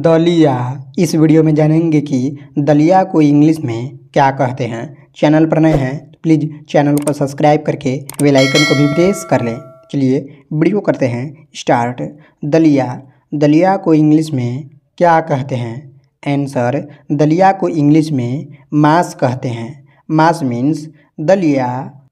दलिया इस वीडियो में जानेंगे कि दलिया को इंग्लिश में क्या कहते हैं चैनल पर नए हैं तो प्लीज़ चैनल को सब्सक्राइब करके बेल आइकन को भी प्रेस कर लें चलिए वीडियो करते हैं स्टार्ट दलिया दलिया को इंग्लिश में क्या कहते हैं आंसर दलिया को इंग्लिश में मास कहते हैं मास मीन्स दलिया